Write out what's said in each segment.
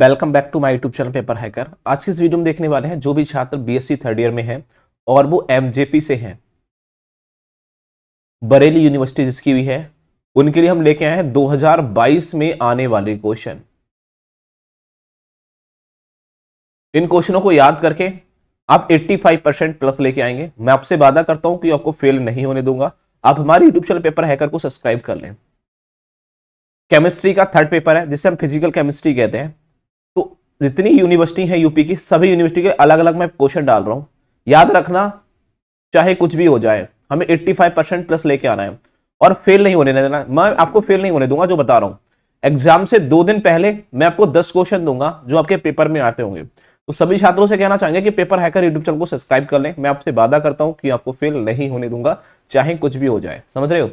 welcome back to my YouTube channel paper hacker आज की इस वीडियो में देखने वाले हैं जो भी छात्र बीएससी थर्ड ईयर में हैं और वो एमजेपी से हैं बरेली यूनिवर्सिटी जिसकी भी है उनके लिए हम लेके आए हैं 2022 में आने वाले क्वेश्चन इन क्वेश्चनों को याद करके आप 85 परसेंट प्लस लेके आएंगे मैं आपसे वादा करता हूं कि आपको फेल नहीं होने दूंगा आप हमारे यूट्यूब चैनल पेपर हैकर को सब्सक्राइब कर लें केमिस्ट्री का थर्ड पेपर है जिसे हम फिजिकल केमिस्ट्री कहते हैं जितनी यूनिवर्सिटी है यूपी की सभी यूनिवर्सिटी के अलग अलग मैं क्वेश्चन डाल रहा हूँ याद रखना चाहे कुछ भी हो जाए हमें 85 परसेंट प्लस लेके आना है और फेल नहीं होने देना मैं आपको फेल नहीं होने दूंगा जो बता रहा हूँ एग्जाम से दो दिन पहले मैं आपको दस क्वेश्चन दूंगा जो आपके पेपर में आते होंगे तो सभी छात्रों से कहना चाहेंगे कि पेपर हैकर यूट्यूब चैनल को सब्सक्राइब कर लें मैं आपसे वादा करता हूँ कि आपको फेल नहीं होने दूंगा चाहे कुछ भी हो जाए समझ रहे हो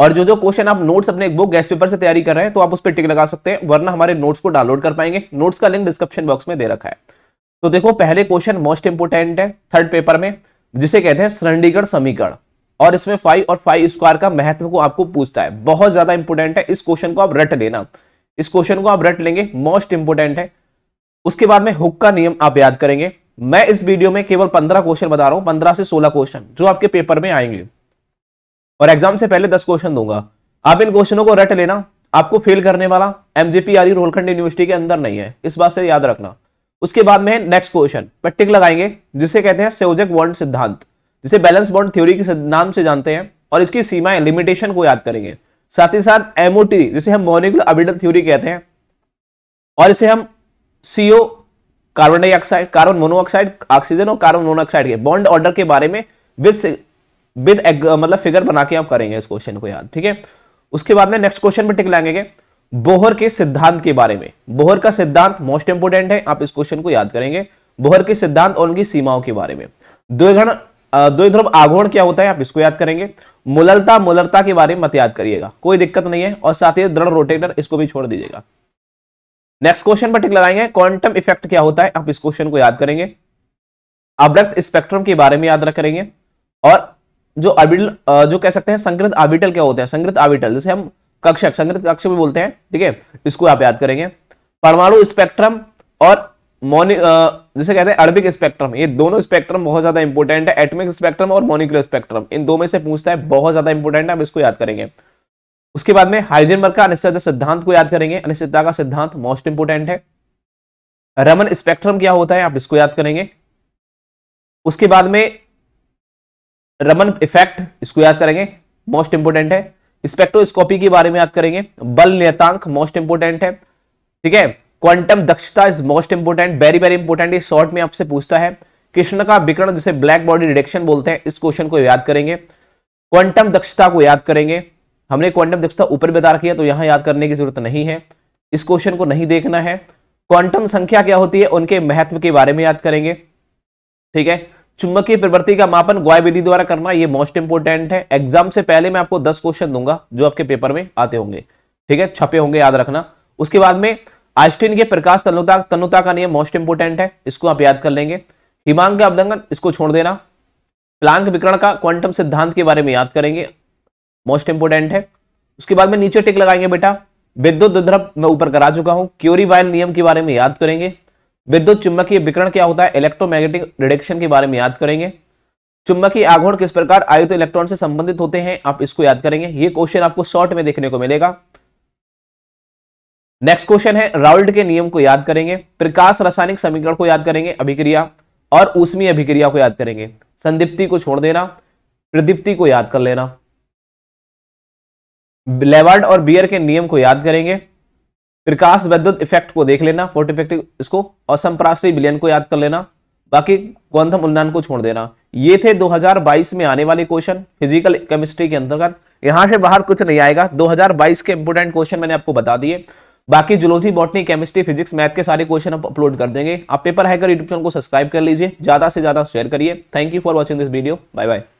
और जो जो क्वेश्चन आप नोट्स अपने बुक गैस पेपर से तैयारी कर रहे हैं तो आप उस पर टिक लगा सकते हैं वरना हमारे नोट्स को डाउनलोड कर पाएंगे नोट्स का लिंक डिस्क्रिप्शन बॉक्स में दे रखा है तो देखो पहले क्वेश्चन मोस्ट इंपोर्टेंट है थर्ड पेपर में जिसे कहते हैं सरणीगढ़ समीकरण और इसमें फाइव और फाइव स्क्वायर का महत्व को आपको पूछता है बहुत ज्यादा इंपोर्टेंट है इस क्वेश्चन को आप रट लेना इस क्वेश्चन को आप रट लेंगे मोस्ट इंपोर्टेंट है उसके बाद में हुक का नियम आप याद करेंगे मैं इस वीडियो में केवल पंद्रह क्वेश्चन बता रहा हूं पंद्रह से सोलह क्वेश्चन जो आपके पेपर में आएंगे और एग्जाम से पहले दस क्वेश्चन दूंगा आप इन क्वेश्चनों को रट लेना आपको फेल करने वाला एमजेपी आर रोलखंड यूनिवर्सिटी के अंदर नहीं है इस बात से याद रखना उसके बाद में नेक्स्ट क्वेश्चन पट्टिक लगाएंगे जिसे कहते हैं संयोजक बॉन्ड सिद्धांत जिसे बैलेंस बॉन्ड थ्योरी के नाम से जानते हैं और इसकी सीमाएं लिमिटेशन को याद करेंगे साथ ही साथ एमओटी जिसे हम मोनिकुल अबिडन थ्योरी कहते हैं और इसे हम CO carbon dioxide carbon monoxide oxygen और कार्बन मोनोऑक्साइड के बॉन्ड ऑर्डर के बारे में विद विद uh, मतलब फिगर बना के आप करेंगे इस क्वेश्चन को याद ठीक है उसके बाद में नेक्स्ट क्वेश्चन में टिक लाएंगे बोहर के सिद्धांत के बारे में बोहर का सिद्धांत मोस्ट इंपोर्टेंट है आप इस क्वेश्चन को याद करेंगे बोहर के सिद्धांत और उनकी सीमाओं के बारे में द्विघन uh, द्विध्रुव आघोण क्या होता है आप इसको याद करेंगे मुललता मुलरता के बारे में मत याद करिएगा कोई दिक्कत नहीं है और साथ ही दृढ़ रोटेटर इसको भी छोड़ दीजिएगा नेक्स्ट क्वेश्चन पर टिक लगाएंगे क्वांटम इफेक्ट क्या होता है आप इस क्वेश्चन को याद करेंगे अब्रक्त स्पेक्ट्रम के बारे में याद रखेंगे और जो ऑर्बिटल जो कह सकते हैं संकृत आबिटल क्या होते हैं संकृत आबिटल जैसे हम कक्षक संकृत कक्ष भी बोलते हैं ठीक है इसको आप याद करेंगे परमाणु स्पेक्ट्रम और मोनिक जैसे कहते हैं अरबिक स्पेक्ट्रम ये दोनों स्पेक्ट्रम बहुत ज्यादा इंपॉर्टेंट है एटमिक स्पेक्ट्रम और मोनिकुलर स्पेक्ट्रम इन दो में से पूछता है बहुत ज्यादा इंपॉर्टेंट है हम इसको याद करेंगे उसके बाद में हाइजेनबर्ग का अनिश्चित सिद्धांत को याद करेंगे अनिश्चितता का सिद्धांत मोस्ट इंपोर्टेंट है रमन स्पेक्ट्रम क्या होता है आप इसको याद करेंगे उसके बाद में रमन इफेक्ट इसको याद करेंगे मोस्ट इंपोर्टेंट है स्पेक्ट्रोस्कोपी के बारे में याद करेंगे बल नियतांक मोस्ट इंपोर्टेंट है ठीक है क्वांटम दक्षता is most important very very important ये शॉर्ट में आपसे पूछता है कृष्ण का विकरण जिसे ब्लैक बॉडी डिडक्शन बोलते हैं इस क्वेश्चन को याद करेंगे क्वांटम दक्षता को याद करेंगे हमने क्वांटम दक्षता ऊपर बता रखी है तो यहां याद करने की जरूरत नहीं है इस क्वेश्चन को नहीं देखना है क्वांटम संख्या क्या होती है उनके महत्व के बारे में याद करेंगे ठीक है चुंबकीय प्रवृत्ति का मापन ग्वाय विधि द्वारा करना ये मोस्ट इंपोर्टेंट है एग्जाम से पहले मैं आपको दस क्वेश्चन दूंगा जो आपके पेपर में आते होंगे ठीक है छपे होंगे याद रखना उसके बाद में आइस्टीन के प्रकाश तनुता तनुता का नियम मोस्ट इंपोर्टेंट है इसको आप याद कर लेंगे हिमांग का अवलंगन इसको छोड़ देना प्लांक विकरण का क्वांटम सिद्धांत के बारे में याद करेंगे मोस्ट इंपोर्टेंट है उसके बाद में नीचे टिक लगाएंगे बेटा विद्युत मैं ऊपर करा चुका हूं क्योरी वायल नियम के बारे में याद करेंगे विद्युत चुंबकीय विकरण क्या होता है इलेक्ट्रोमैग्नेटिक रिडक्शन के बारे में याद करेंगे चुंबकीय आघूर्ण किस प्रकार आयुत इलेक्ट्रॉन से संबंधित होते हैं आप इसको याद करेंगे ये क्वेश्चन आपको शॉर्ट में देखने को मिलेगा नेक्स्ट क्वेश्चन है राउल्ड के नियम को याद करेंगे प्रकाश रासायनिक समीकरण को याद करेंगे अभिक्रिया और ऊष्मीय अभिक्रिया को याद करेंगे संदिप्ति को छोड़ देना प्रदीप्ति को याद कर लेना लेवर्ड और बियर के नियम को याद करेंगे प्रकाश वैद्युत इफेक्ट को देख लेना फोटो इफेक्ट इसको और संप्राश्री को याद कर लेना बाकी क्वांटम उन्नयन को छोड़ देना ये थे 2022 में आने वाले क्वेश्चन फिजिकल केमिस्ट्री के अंतर्गत यहाँ से बाहर कुछ नहीं आएगा 2022 के इंपोर्टेंट क्वेश्चन मैंने आपको बता दिए बाकी zoology botany chemistry physics math के सारे क्वेश्चन आप अपलोड कर देंगे आप पेपर हैकर यूट्यूब चैनल को सब्सक्राइब कर लीजिए ज्यादा से ज्यादा शेयर करिए thank you for watching this video bye bye